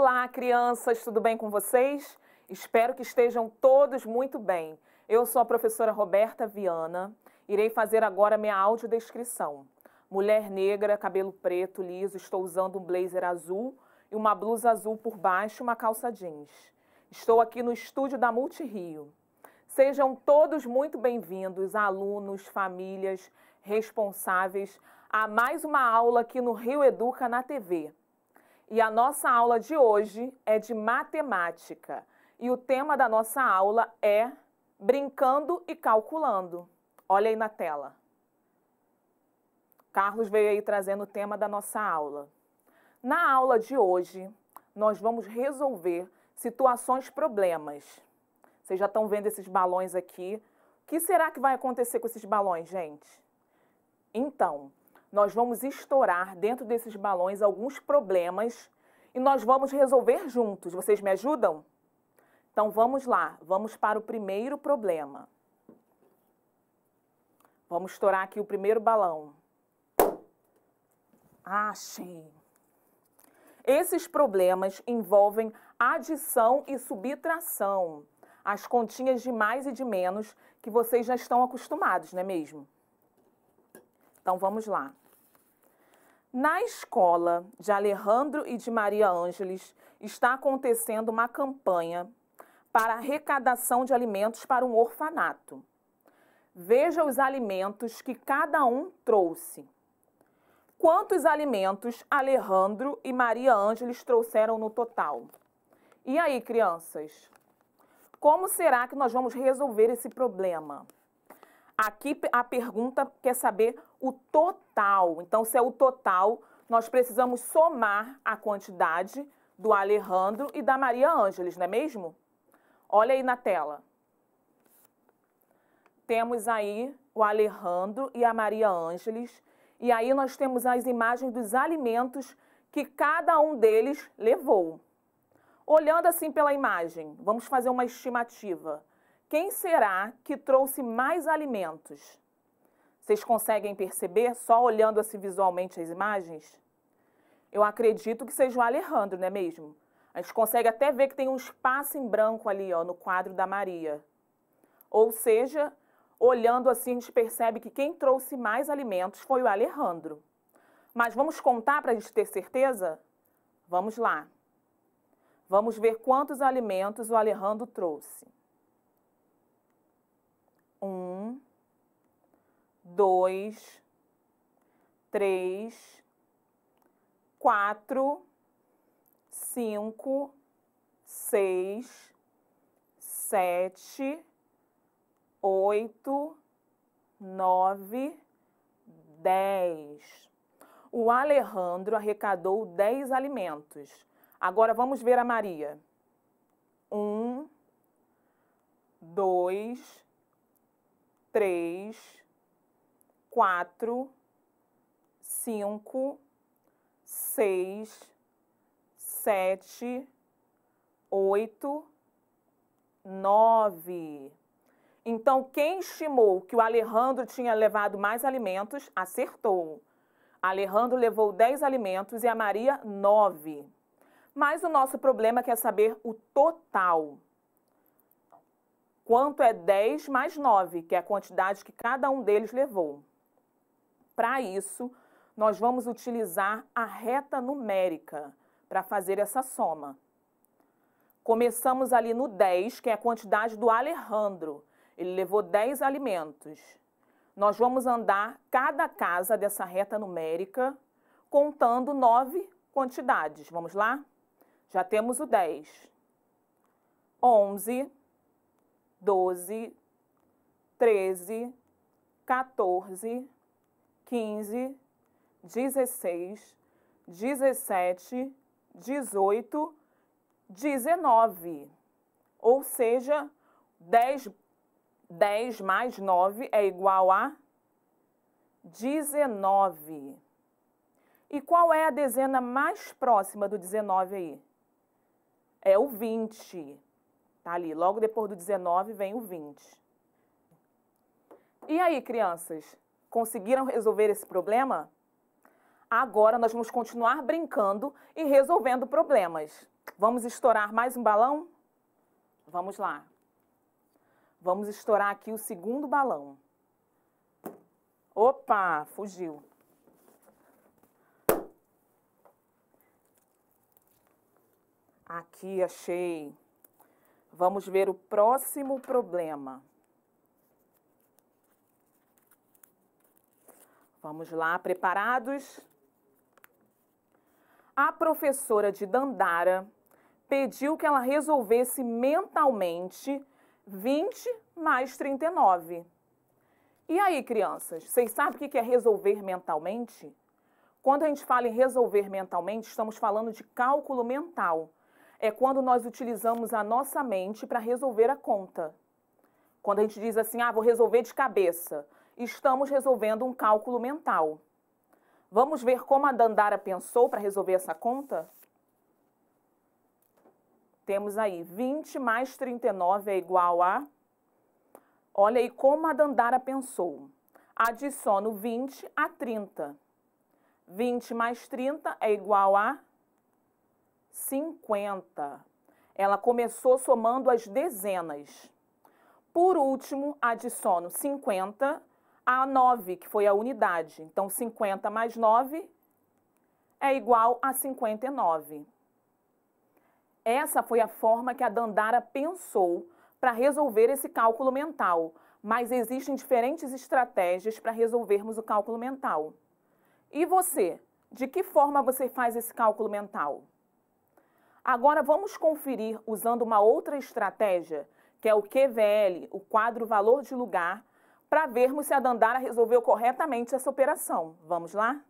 Olá, crianças, tudo bem com vocês? Espero que estejam todos muito bem. Eu sou a professora Roberta Viana. Irei fazer agora minha audiodescrição. Mulher negra, cabelo preto, liso, estou usando um blazer azul e uma blusa azul por baixo, uma calça jeans. Estou aqui no estúdio da Multirio. Sejam todos muito bem-vindos, alunos, famílias, responsáveis, a mais uma aula aqui no Rio Educa na TV. E a nossa aula de hoje é de matemática. E o tema da nossa aula é brincando e calculando. Olha aí na tela. Carlos veio aí trazendo o tema da nossa aula. Na aula de hoje, nós vamos resolver situações problemas. Vocês já estão vendo esses balões aqui. O que será que vai acontecer com esses balões, gente? Então, nós vamos estourar dentro desses balões alguns problemas e nós vamos resolver juntos. Vocês me ajudam? Então vamos lá, vamos para o primeiro problema. Vamos estourar aqui o primeiro balão. Ah, sim. Esses problemas envolvem adição e subtração, as continhas de mais e de menos que vocês já estão acostumados, não é mesmo? Então vamos lá. Na escola de Alejandro e de Maria Ângeles está acontecendo uma campanha para arrecadação de alimentos para um orfanato. Veja os alimentos que cada um trouxe. Quantos alimentos Alejandro e Maria Ângeles trouxeram no total? E aí, crianças? Como será que nós vamos resolver esse problema? Aqui a pergunta quer saber o total. Então, se é o total, nós precisamos somar a quantidade do Alejandro e da Maria Ângeles, não é mesmo? Olha aí na tela. Temos aí o Alejandro e a Maria Ângeles. E aí nós temos as imagens dos alimentos que cada um deles levou. Olhando assim pela imagem, vamos fazer uma estimativa. Quem será que trouxe mais alimentos? Vocês conseguem perceber só olhando assim visualmente as imagens? Eu acredito que seja o Alejandro, não é mesmo? A gente consegue até ver que tem um espaço em branco ali, ó, no quadro da Maria. Ou seja, olhando assim, a gente percebe que quem trouxe mais alimentos foi o Alejandro. Mas vamos contar para a gente ter certeza? Vamos lá. Vamos ver quantos alimentos o Alejandro trouxe um, dois, três, quatro, cinco, seis, sete, oito, nove, dez. O Alejandro arrecadou dez alimentos. Agora vamos ver a Maria. Um, dois, três, quatro, cinco, seis, sete, oito, nove. Então, quem estimou que o Alejandro tinha levado mais alimentos, acertou. Alejandro levou 10 alimentos e a Maria 9. Mas o nosso problema é quer é saber o total quanto é 10 mais 9, que é a quantidade que cada um deles levou. Para isso, nós vamos utilizar a reta numérica para fazer essa soma. Começamos ali no 10, que é a quantidade do Alejandro. Ele levou 10 alimentos. Nós vamos andar cada casa dessa reta numérica contando 9 quantidades. Vamos lá? Já temos o 10, 11, doze, treze, 14, 15, 16, 17, 18, 19. Ou seja, 10, 10 mais 9 é igual a 19. E qual é a dezena mais próxima do 19 aí? É o 20. Tá ali, logo depois do 19 vem o 20. E aí, crianças, conseguiram resolver esse problema? Agora nós vamos continuar brincando e resolvendo problemas. Vamos estourar mais um balão? Vamos lá. Vamos estourar aqui o segundo balão. Opa, fugiu. Aqui, achei. Vamos ver o próximo problema. Vamos lá, preparados? A professora de Dandara pediu que ela resolvesse mentalmente 20 mais 39. E aí, crianças, vocês sabem o que é resolver mentalmente? Quando a gente fala em resolver mentalmente, estamos falando de cálculo mental é quando nós utilizamos a nossa mente para resolver a conta. Quando a gente diz assim, ah, vou resolver de cabeça, estamos resolvendo um cálculo mental. Vamos ver como a Dandara pensou para resolver essa conta? Temos aí 20 mais 39 é igual a. Olha aí como a Dandara pensou. Adiciono 20 a 30. 20 mais 30 é igual a 50. Ela começou somando as dezenas. Por último, adiciono 50 a 9, que foi a unidade. Então, 50 mais 9 é igual a 59. Essa foi a forma que a Dandara pensou para resolver esse cálculo mental, mas existem diferentes estratégias para resolvermos o cálculo mental. E você, de que forma você faz esse cálculo mental? Agora vamos conferir usando uma outra estratégia, que é o QVL, o quadro valor de lugar, para vermos se a Dandara resolveu corretamente essa operação. Vamos lá?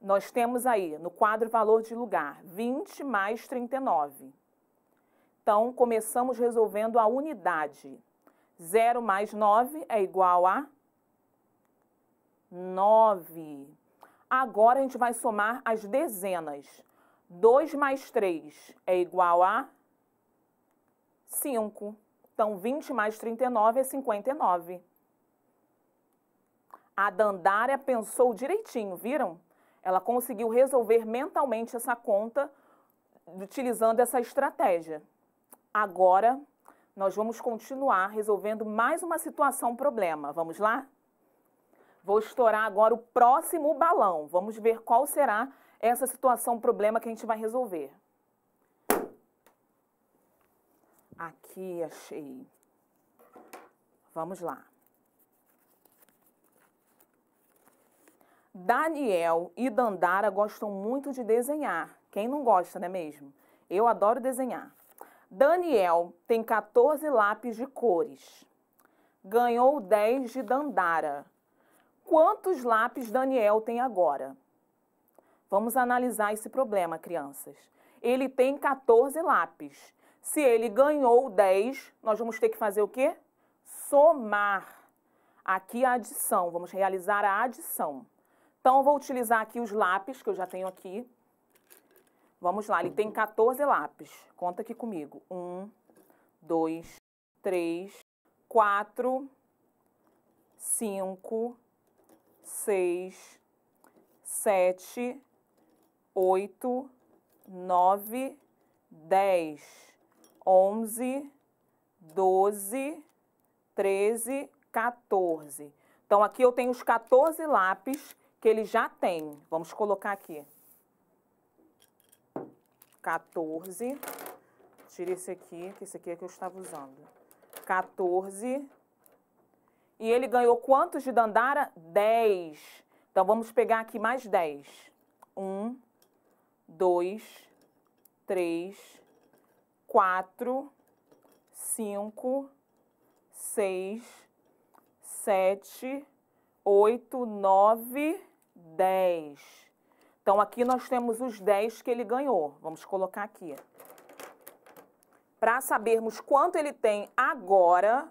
Nós temos aí no quadro valor de lugar 20 mais 39. Então, começamos resolvendo a unidade. 0 mais 9 é igual a 9. Agora a gente vai somar as dezenas. 2 mais 3 é igual a 5. Então, 20 mais 39 é 59. A Dandara pensou direitinho, viram? Ela conseguiu resolver mentalmente essa conta utilizando essa estratégia. Agora, nós vamos continuar resolvendo mais uma situação problema. Vamos lá? Vou estourar agora o próximo balão. Vamos ver qual será essa situação, problema que a gente vai resolver. Aqui, achei. Vamos lá. Daniel e Dandara gostam muito de desenhar. Quem não gosta, não é mesmo? Eu adoro desenhar. Daniel tem 14 lápis de cores. Ganhou 10 de Dandara. Quantos lápis Daniel tem agora? Vamos analisar esse problema, crianças. Ele tem 14 lápis. Se ele ganhou 10, nós vamos ter que fazer o quê? Somar. Aqui a adição, vamos realizar a adição. Então, eu vou utilizar aqui os lápis que eu já tenho aqui. Vamos lá, ele tem 14 lápis. Conta aqui comigo. 1, 2, 3, 4, 5, seis, sete, oito, nove, dez, onze, doze, treze, 14. Então, aqui eu tenho os 14 lápis que ele já tem. Vamos colocar aqui. 14. Tire esse aqui, que esse aqui é que eu estava usando. 14 e ele ganhou quantos de Dandara? 10. Então vamos pegar aqui mais 10. 1, 2, 3, 4, 5, 6, 7, 8, 9, 10. Então aqui nós temos os 10 que ele ganhou. Vamos colocar aqui. Para sabermos quanto ele tem agora,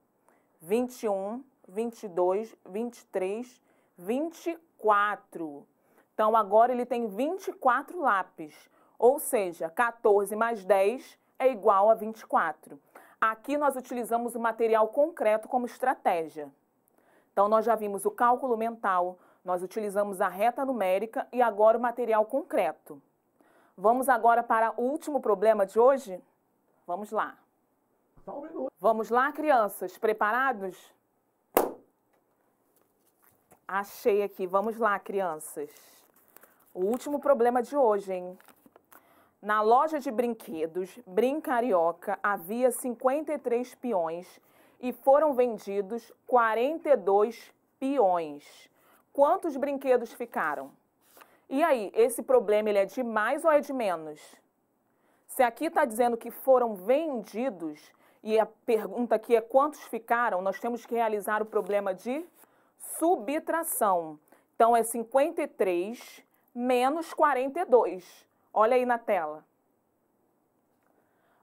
21, 22, 23, 24. Então, agora ele tem 24 lápis, ou seja, 14 mais 10 é igual a 24. Aqui nós utilizamos o material concreto como estratégia. Então, nós já vimos o cálculo mental, nós utilizamos a reta numérica e agora o material concreto. Vamos agora para o último problema de hoje? Vamos lá. Só um minuto. Vamos lá, crianças, preparados? Achei aqui, vamos lá, crianças. O último problema de hoje, hein? Na loja de brinquedos Brincarioca havia 53 peões e foram vendidos 42 peões. Quantos brinquedos ficaram? E aí, esse problema ele é de mais ou é de menos? Se aqui está dizendo que foram vendidos, e a pergunta aqui é quantos ficaram? Nós temos que realizar o problema de subtração. Então é 53 menos 42. Olha aí na tela.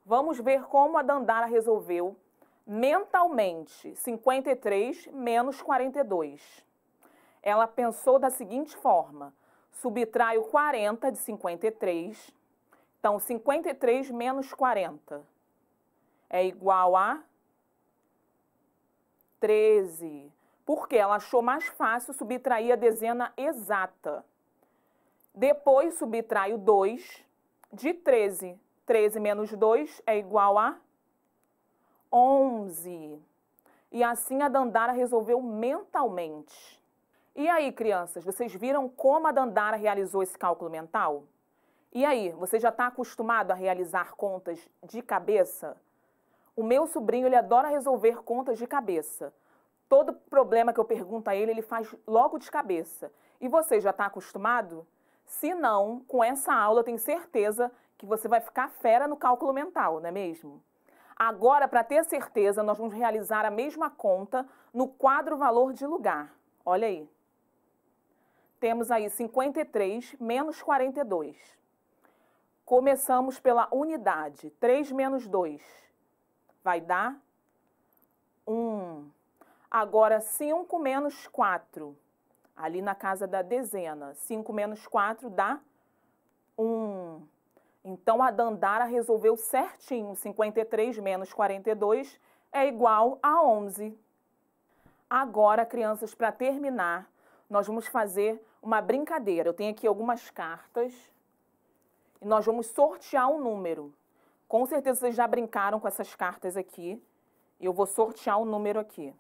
Vamos ver como a Dandara resolveu mentalmente 53 menos 42. Ela pensou da seguinte forma: subtraio 40 de 53. Então, 53 menos 40 é igual a 13. Porque ela achou mais fácil subtrair a dezena exata. Depois subtrai o 2 de 13. 13 menos 2 é igual a 11. E assim a Dandara resolveu mentalmente. E aí, crianças, vocês viram como a Dandara realizou esse cálculo mental? E aí, você já está acostumado a realizar contas de cabeça? O meu sobrinho, ele adora resolver contas de cabeça. Todo problema que eu pergunto a ele, ele faz logo de cabeça. E você já está acostumado? Se não, com essa aula, tenho certeza que você vai ficar fera no cálculo mental, não é mesmo? Agora, para ter certeza, nós vamos realizar a mesma conta no quadro valor de lugar. Olha aí. Temos aí 53 menos 42. Começamos pela unidade, 3 menos 2 vai dar 1. Um. Agora, 5 menos 4, ali na casa da dezena. 5 menos 4 dá 1. Um. Então, a Dandara resolveu certinho. 53 menos 42 é igual a 11. Agora, crianças, para terminar, nós vamos fazer uma brincadeira. Eu tenho aqui algumas cartas e nós vamos sortear um número. Com certeza vocês já brincaram com essas cartas aqui. Eu vou sortear o um número aqui.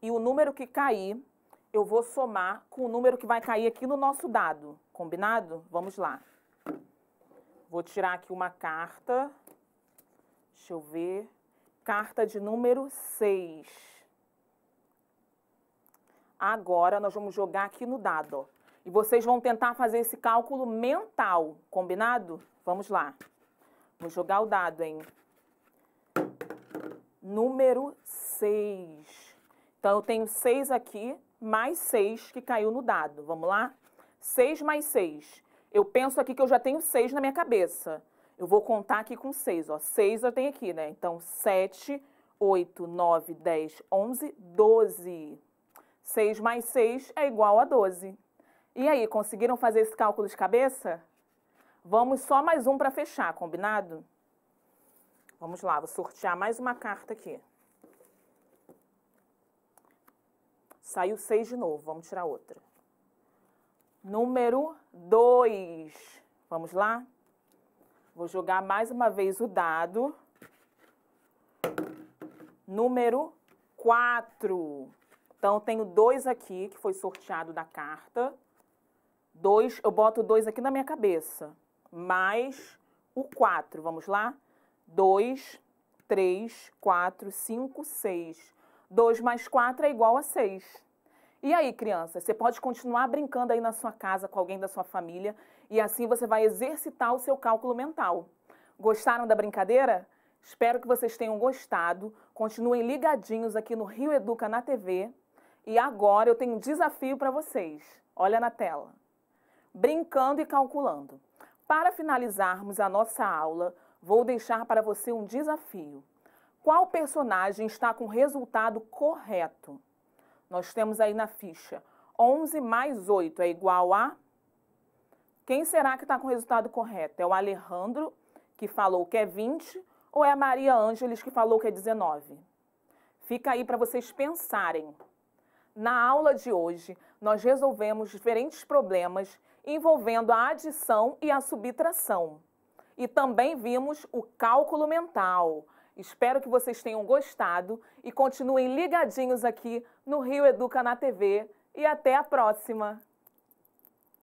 E o número que cair, eu vou somar com o número que vai cair aqui no nosso dado. Combinado? Vamos lá. Vou tirar aqui uma carta. Deixa eu ver. Carta de número 6. Agora nós vamos jogar aqui no dado. Ó. E vocês vão tentar fazer esse cálculo mental, combinado? Vamos lá. Vou jogar o dado, hein? Número 6. Então, eu tenho 6 aqui, mais 6 que caiu no dado. Vamos lá? 6 mais 6. Eu penso aqui que eu já tenho 6 na minha cabeça. Eu vou contar aqui com 6, ó. 6 eu tenho aqui, né? Então, 7, 8, 9, 10, 11, 12. 6 mais 6 é igual a 12. E aí, conseguiram fazer esse cálculo de cabeça? Vamos só mais um para fechar, combinado? Vamos lá, vou sortear mais uma carta aqui. Saiu seis de novo, vamos tirar outra. Número dois. Vamos lá? Vou jogar mais uma vez o dado. Número quatro. Então, eu tenho dois aqui, que foi sorteado da carta. Dois, eu boto dois aqui na minha cabeça mais o 4. Vamos lá? 2, 3, 4, 5, 6. 2 mais 4 é igual a 6. E aí, criança, você pode continuar brincando aí na sua casa com alguém da sua família e assim você vai exercitar o seu cálculo mental. Gostaram da brincadeira? Espero que vocês tenham gostado. Continuem ligadinhos aqui no Rio Educa na TV. E agora eu tenho um desafio para vocês. Olha na tela. Brincando e calculando. Para finalizarmos a nossa aula, vou deixar para você um desafio. Qual personagem está com o resultado correto? Nós temos aí na ficha 11 mais 8 é igual a. Quem será que está com o resultado correto? É o Alejandro, que falou que é 20, ou é a Maria Ângeles, que falou que é 19? Fica aí para vocês pensarem. Na aula de hoje, nós resolvemos diferentes problemas envolvendo a adição e a subtração. E também vimos o cálculo mental. Espero que vocês tenham gostado e continuem ligadinhos aqui no Rio Educa na TV. E até a próxima!